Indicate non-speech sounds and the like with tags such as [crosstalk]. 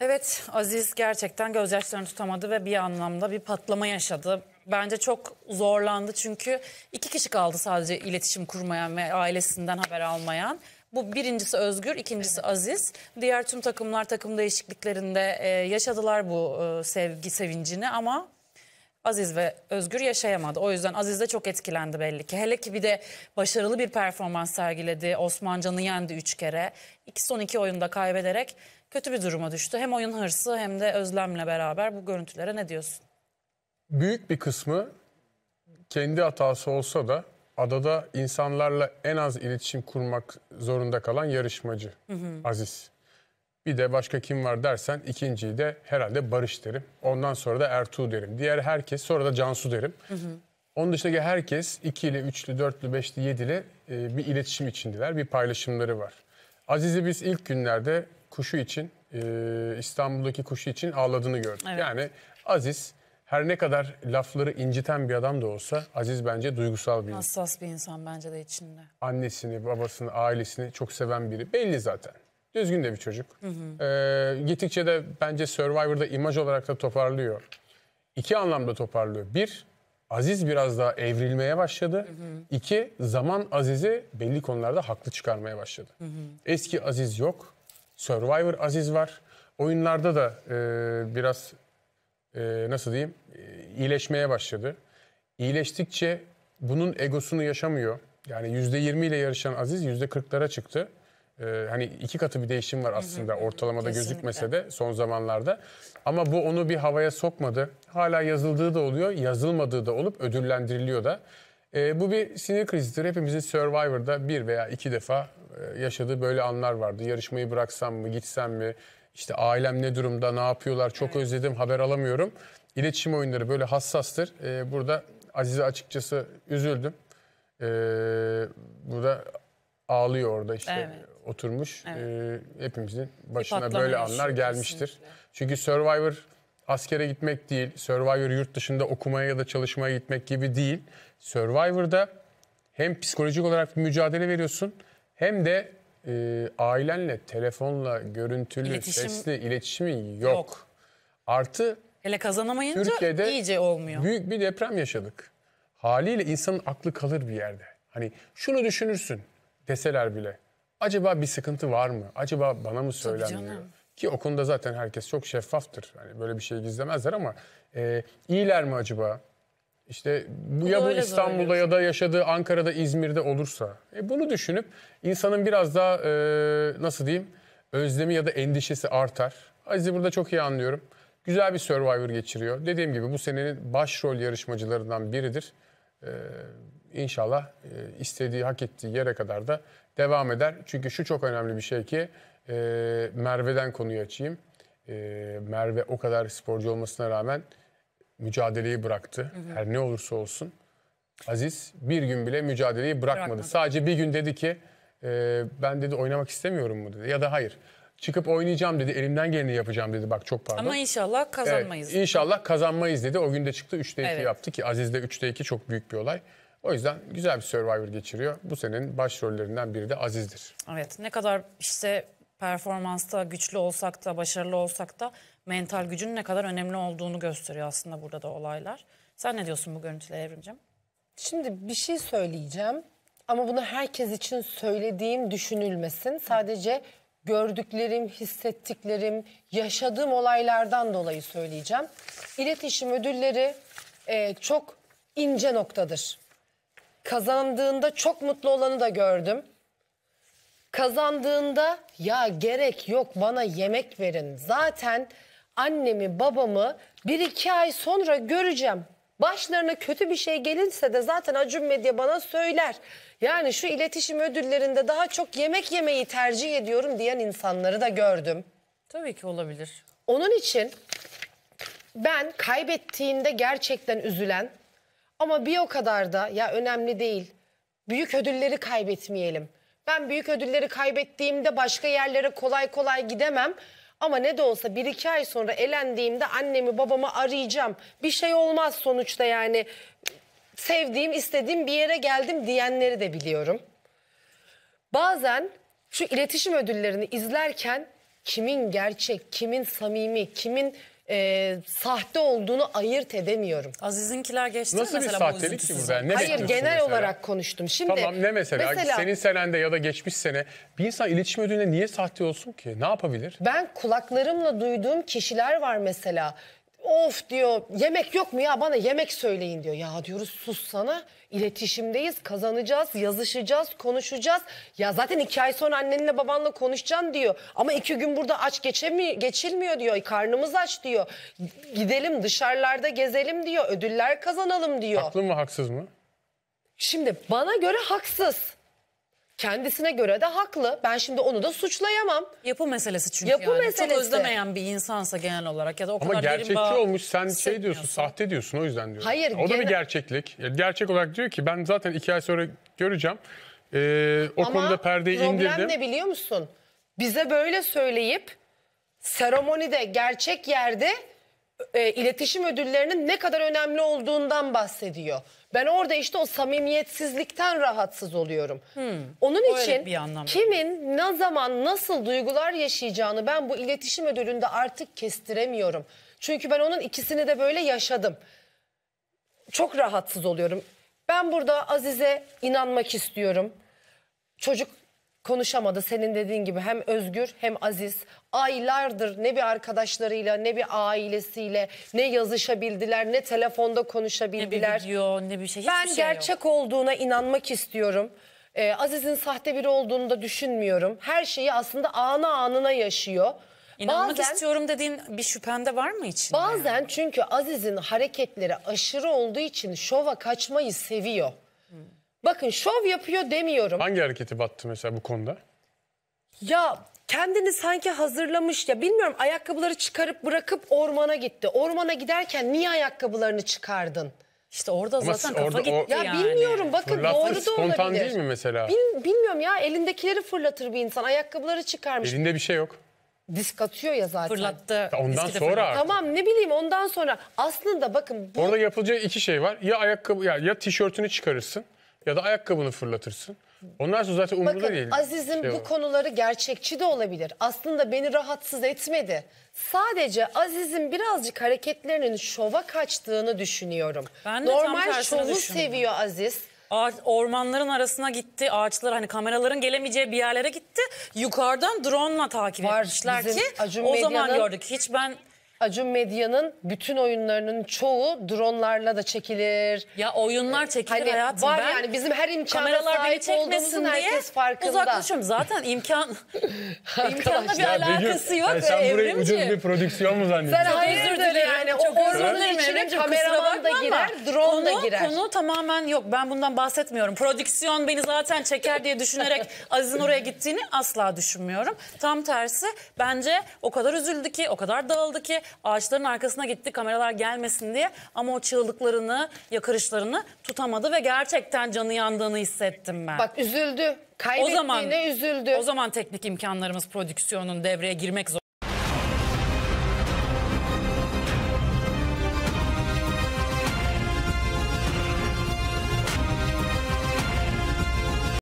Evet Aziz gerçekten gözyaşlarını tutamadı ve bir anlamda bir patlama yaşadı. Bence çok zorlandı çünkü iki kişi kaldı sadece iletişim kurmayan ve ailesinden haber almayan. Bu birincisi Özgür, ikincisi evet. Aziz. Diğer tüm takımlar takım değişikliklerinde e, yaşadılar bu e, sevgi sevincini ama Aziz ve Özgür yaşayamadı. O yüzden Aziz de çok etkilendi belli ki. Hele ki bir de başarılı bir performans sergiledi. Osmancan'ı yendi 3 kere. İki, son iki oyunda kaybederek kötü bir duruma düştü. Hem oyun hırsı hem de özlemle beraber bu görüntülere ne diyorsun? Büyük bir kısmı kendi hatası olsa da adada insanlarla en az iletişim kurmak zorunda kalan yarışmacı hı hı. Aziz. Bir de başka kim var dersen ikinciyi de herhalde Barış derim. Ondan sonra da Ertuğ derim. Diğer herkes sonra da Cansu derim. Hı hı. Onun dışındaki herkes ikili, üçlü, dörtlü, beşli, yedili e, bir iletişim içindeler. Bir paylaşımları var. Aziz'i biz ilk günlerde kuşu için, e, İstanbul'daki kuşu için ağladığını gördük. Evet. Yani Aziz her ne kadar lafları inciten bir adam da olsa Aziz bence duygusal bir Hassas bir insan bence de içinde. Annesini, babasını, ailesini çok seven biri. Belli zaten. Düzgün de bir çocuk. Hı hı. Ee, gittikçe de bence Survivor'da imaj olarak da toparlıyor. İki anlamda toparlıyor. Bir, Aziz biraz daha evrilmeye başladı. Hı hı. İki, zaman Aziz'i belli konularda haklı çıkarmaya başladı. Hı hı. Eski Aziz yok. Survivor Aziz var. Oyunlarda da e, biraz e, nasıl diyeyim e, iyileşmeye başladı. İyileştikçe bunun egosunu yaşamıyor. Yani %20 ile yarışan Aziz %40'lara çıktı e, hani iki katı bir değişim var aslında ortalamada Kesinlikle. gözükmese de son zamanlarda. Ama bu onu bir havaya sokmadı. Hala yazıldığı da oluyor, yazılmadığı da olup ödüllendiriliyor da. E, bu bir sinir krizidir. Hepimizin Survivor'da bir veya iki defa e, yaşadığı böyle anlar vardı. Yarışmayı bıraksam mı, gitsem mi? İşte ailem ne durumda, ne yapıyorlar? Çok evet. özledim, haber alamıyorum. İletişim oyunları böyle hassastır. E, burada Azize açıkçası üzüldüm. E, burada ağlıyor orada işte evet. oturmuş. Evet. E, hepimizin başına böyle anlar gelmiştir. Kesinlikle. Çünkü Survivor askere gitmek değil, Survivor yurt dışında okumaya ya da çalışmaya gitmek gibi değil. Survivor'da hem psikolojik olarak bir mücadele veriyorsun hem de e, ailenle telefonla görüntülü, İletişim... sesli iletişimin yok. yok. Artı Hele kazanamayınca Türkiye'de iyice olmuyor. Büyük bir deprem yaşadık. Haliyle insanın aklı kalır bir yerde. Hani şunu düşünürsün deseler bile acaba bir sıkıntı var mı? Acaba bana mı söylenmiyor? Ki okunda zaten herkes çok şeffaftır. yani böyle bir şey gizlemezler ama e, iyiler mi acaba? İşte bu, ya bu İstanbul'da ya da yaşadığı Ankara'da, İzmir'de olursa. E bunu düşünüp insanın biraz daha e, nasıl diyeyim özlemi ya da endişesi artar. Aziz'i burada çok iyi anlıyorum. Güzel bir Survivor geçiriyor. Dediğim gibi bu senenin başrol yarışmacılarından biridir. E, inşallah e, istediği, hak ettiği yere kadar da devam eder. Çünkü şu çok önemli bir şey ki e, Merve'den konuyu açayım. E, Merve o kadar sporcu olmasına rağmen mücadeleyi bıraktı. Hı Her ne olursa olsun. Aziz bir gün bile mücadeleyi bırakmadı. bırakmadı. Sadece bir gün dedi ki ben dedi oynamak istemiyorum mu dedi. Ya da hayır çıkıp oynayacağım dedi. Elimden geleni yapacağım dedi. Bak çok pardon. Ama inşallah kazanmayız. Evet, inşallah kazanmayız dedi. O gün de çıktı 3'te 2 evet. yaptı ki Aziz'de 3'te 2 çok büyük bir olay. O yüzden güzel bir Survivor geçiriyor. Bu senenin başrollerinden biri de Aziz'dir. Evet ne kadar işte performansta güçlü olsak da başarılı olsak da mental gücün ne kadar önemli olduğunu gösteriyor aslında burada da olaylar. Sen ne diyorsun bu görüntüle Evrimcim? Şimdi bir şey söyleyeceğim ama bunu herkes için söylediğim düşünülmesin. Sadece gördüklerim, hissettiklerim, yaşadığım olaylardan dolayı söyleyeceğim. İletişim ödülleri e, çok ince noktadır. Kazandığında çok mutlu olanı da gördüm. Kazandığında ya gerek yok bana yemek verin. Zaten annemi babamı bir iki ay sonra göreceğim. Başlarına kötü bir şey gelirse de zaten Acun Medya bana söyler. Yani şu iletişim ödüllerinde daha çok yemek yemeyi tercih ediyorum diyen insanları da gördüm. Tabii ki olabilir. Onun için ben kaybettiğinde gerçekten üzülen, ama bir o kadar da ya önemli değil. Büyük ödülleri kaybetmeyelim. Ben büyük ödülleri kaybettiğimde başka yerlere kolay kolay gidemem. Ama ne de olsa bir iki ay sonra elendiğimde annemi babamı arayacağım. Bir şey olmaz sonuçta yani. Sevdiğim istediğim bir yere geldim diyenleri de biliyorum. Bazen şu iletişim ödüllerini izlerken kimin gerçek, kimin samimi, kimin e, sahte olduğunu ayırt edemiyorum. Aziz'inkiler geçti Nasıl mesela bir sahtelik ki burada? Ne Hayır genel mesela? olarak konuştum. Şimdi, tamam ne mesela? mesela? Senin senende ya da geçmiş sene bir insan iletişim ödülüne niye sahte olsun ki? Ne yapabilir? Ben kulaklarımla duyduğum kişiler var mesela. Of diyor yemek yok mu ya bana yemek söyleyin diyor. Ya diyoruz sus sana iletişimdeyiz kazanacağız yazışacağız konuşacağız. Ya zaten iki ay sonra annenle babanla konuşacaksın diyor. Ama iki gün burada aç geçemi geçilmiyor diyor karnımız aç diyor. Gidelim dışarılarda gezelim diyor ödüller kazanalım diyor. Haklı mı haksız mı? Şimdi bana göre haksız. Kendisine göre de haklı. Ben şimdi onu da suçlayamam. Yapı meselesi çünkü Yapı yani. Meselesi. Çok özlemeyen bir insansa genel olarak ya da o Ama kadar gerçekçi derin olmuş sen şey diyorsun sahte diyorsun o yüzden diyorum. Hayır. O gene... da bir gerçeklik. Gerçek olarak diyor ki ben zaten iki ay sonra göreceğim. Ee, o Ama konuda perdeyi problem indirdim. problem ne biliyor musun? Bize böyle söyleyip seremonide gerçek yerde e, iletişim ödüllerinin ne kadar önemli olduğundan bahsediyor. Ben orada işte o samimiyetsizlikten rahatsız oluyorum. Hmm. Onun Öyle için bir kimin ne zaman nasıl duygular yaşayacağını ben bu iletişim ödülünde artık kestiremiyorum. Çünkü ben onun ikisini de böyle yaşadım. Çok rahatsız oluyorum. Ben burada Azize inanmak istiyorum. Çocuk konuşamadı. Senin dediğin gibi hem Özgür hem Aziz aylardır ne bir arkadaşlarıyla ne bir ailesiyle ne yazışabildiler ne telefonda konuşabildiler. Ne bir video ne bir şey. Ben şey gerçek yok. olduğuna inanmak istiyorum. Ee, Aziz'in sahte biri olduğunu da düşünmüyorum. Her şeyi aslında anı anına yaşıyor. İnanmak bazen, istiyorum dediğin bir şüphende var mı içinde? Bazen çünkü Aziz'in hareketleri aşırı olduğu için şova kaçmayı seviyor. Bakın şov yapıyor demiyorum. Hangi hareketi battı mesela bu konuda? Ya kendini sanki hazırlamış ya bilmiyorum ayakkabıları çıkarıp bırakıp ormana gitti. Ormana giderken niye ayakkabılarını çıkardın? İşte orada Ama zaten kafa gitti Ya yani. bilmiyorum bakın Fırlatır, doğru da spontan değil mi mesela? Bil, bilmiyorum ya elindekileri fırlatır bir insan ayakkabıları çıkarmış. Elinde bir şey yok. Disk atıyor ya zaten. Fırlattı. Ondan Diski sonra artık. Tamam ne bileyim ondan sonra aslında bakın. Bu... Orada yapılacak iki şey var ya ayakkabı ya, ya tişörtünü çıkarırsın ya da ayakkabını fırlatırsın. Onlar zaten değil. Bakın, Aziz'in şey bu var. konuları gerçekçi de olabilir. Aslında beni rahatsız etmedi. Sadece Aziz'in birazcık hareketlerinin şova kaçtığını düşünüyorum. Ben de Normal tam şovu düşündüm. seviyor Aziz. Ağaç, ormanların arasına gitti. Ağaçlar hani kameraların gelemeyeceği bir yerlere gitti. Yukarıdan drone'la takip Var, etmişler ki o zaman gördük. Hiç ben Acun Medya'nın bütün oyunlarının çoğu dronlarla da çekilir. Ya oyunlar çekilir hani hayatım. Var ben, yani bizim her imkana sahip olduğumuzun herkes farkında. Uzaklaşıyorum zaten imkan [laughs] imkanla bir alakası yok. Yani sen burayı ucuz bir prodüksiyon mu zannediyorsun? Sen hayır özür Yani çok o ormanın içine kameraman da girer, drone da girer. Konu tamamen yok. Ben bundan bahsetmiyorum. Prodüksiyon beni zaten çeker diye düşünerek [laughs] Aziz'in oraya gittiğini asla düşünmüyorum. Tam tersi bence o kadar üzüldü ki, o kadar dağıldı ki ağaçların arkasına gitti kameralar gelmesin diye ama o çığlıklarını, yakarışlarını tutamadı ve gerçekten canı yandığını hissettim ben. Bak üzüldü. Kaybettiğine o zaman, üzüldü. O zaman teknik imkanlarımız prodüksiyonun devreye girmek zorunda.